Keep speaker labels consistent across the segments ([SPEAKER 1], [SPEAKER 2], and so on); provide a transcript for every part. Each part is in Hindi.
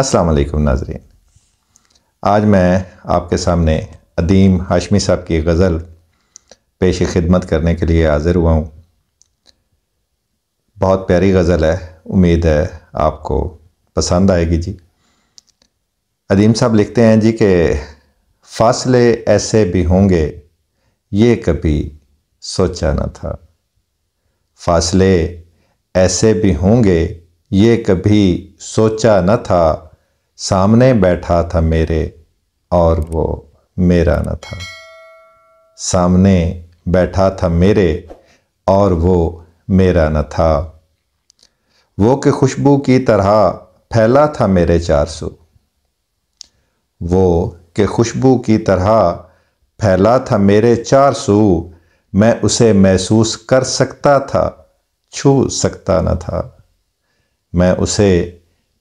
[SPEAKER 1] अस्सलाम वालेकुम नाजरीन आज मैं आपके सामने अदीम हाशमी साहब की गज़ल पेश खिदमत करने के लिए हाज़िर हुआ हूँ बहुत प्यारी गज़ल है उम्मीद है आपको पसंद आएगी जी अदीम साहब लिखते हैं जी के फासले ऐसे भी होंगे ये कभी सोचा न था फासले ऐसे भी होंगे ये कभी सोचा न था सामने बैठा था मेरे और वो मेरा न था सामने बैठा था मेरे और वो मेरा न था वो के खुशबू की तरह फैला था मेरे चार सौ वो के खुशबू की तरह फैला था मेरे चार सू मैं उसे महसूस कर सकता था छू सकता न था मैं उसे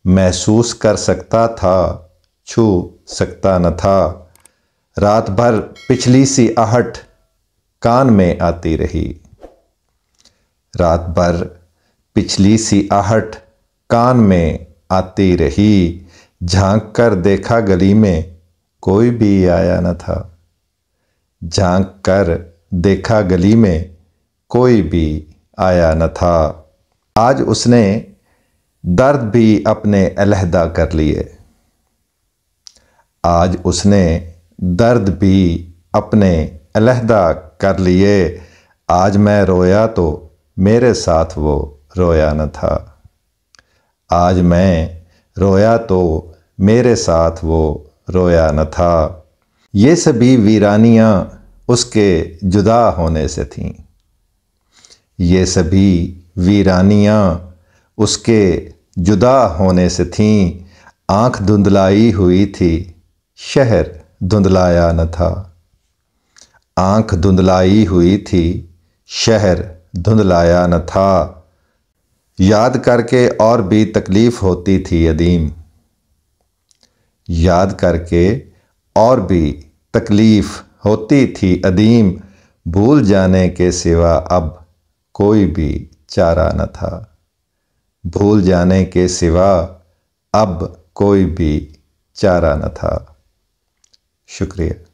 [SPEAKER 1] महसूस कर सकता था छू सकता न था रात भर पिछली सी आहट कान में आती रही रात भर पिछली सी आहट कान में आती रही झांक कर देखा गली में कोई भी आया न था झांक कर देखा गली में कोई भी आया न था आज उसने दर्द भी अपने अलहदा कर लिए आज उसने दर्द भी अपने अलहदा कर लिए आज मैं रोया तो मेरे साथ वो रोया न था आज मैं रोया तो मेरे साथ वो रोया न था ये सभी वीरानियाँ उसके जुदा होने से थीं ये सभी वीरानियाँ उसके जुदा होने से थीं आंख धुंधलाई हुई थी शहर धुंधलाया न था आंख धुंधलाई हुई थी शहर धुंधलाया न था याद करके और भी तकलीफ़ होती थी अदीम याद करके और भी तकलीफ़ होती थी अदीम भूल जाने के सिवा अब कोई भी चारा न था भूल जाने के सिवा अब कोई भी चारा न था शुक्रिया